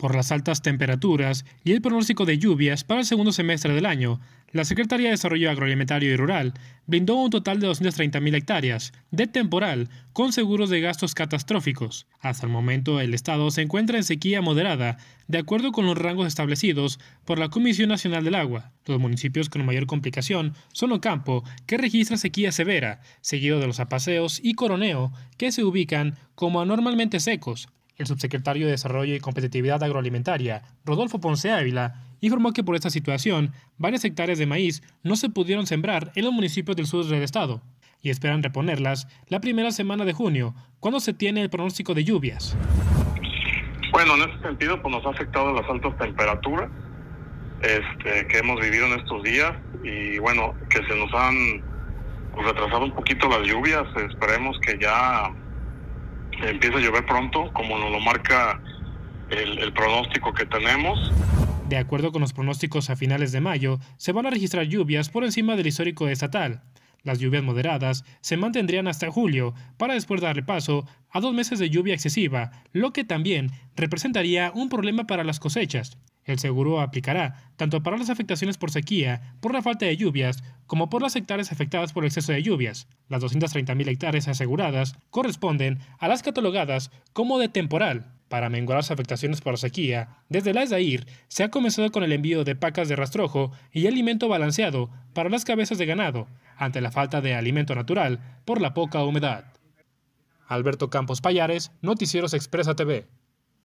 Por las altas temperaturas y el pronóstico de lluvias para el segundo semestre del año, la Secretaría de Desarrollo Agroalimentario y Rural brindó un total de 230.000 hectáreas de temporal con seguros de gastos catastróficos. Hasta el momento, el Estado se encuentra en sequía moderada, de acuerdo con los rangos establecidos por la Comisión Nacional del Agua. Los municipios con mayor complicación son Ocampo, que registra sequía severa, seguido de los Apaseos y Coroneo, que se ubican como anormalmente secos, el subsecretario de Desarrollo y Competitividad Agroalimentaria, Rodolfo Ponce Ávila, informó que por esta situación, varias hectáreas de maíz no se pudieron sembrar en los municipios del sur del estado y esperan reponerlas la primera semana de junio, cuando se tiene el pronóstico de lluvias. Bueno, en ese sentido, pues nos ha afectado las altas temperaturas este, que hemos vivido en estos días y bueno, que se nos han pues, retrasado un poquito las lluvias. Esperemos que ya empieza a llover pronto, como nos lo marca el, pronóstico que tenemos. De acuerdo con los pronósticos a finales de mayo, se van a registrar lluvias por encima del histórico estatal. Las lluvias moderadas se mantendrían hasta julio, para después darle paso a dos meses de lluvia excesiva, lo que también representaría un problema para las cosechas. El seguro aplicará tanto para las afectaciones por sequía, por la falta de lluvias, como por las hectáreas afectadas por el exceso de lluvias. Las 230.000 hectáreas aseguradas corresponden a las catalogadas como de temporal. Para menguar las afectaciones por sequía, desde la ESAIR se ha comenzado con el envío de pacas de rastrojo y alimento balanceado para las cabezas de ganado, ante la falta de alimento natural por la poca humedad. Alberto Campos Payares, Noticieros Expresa TV.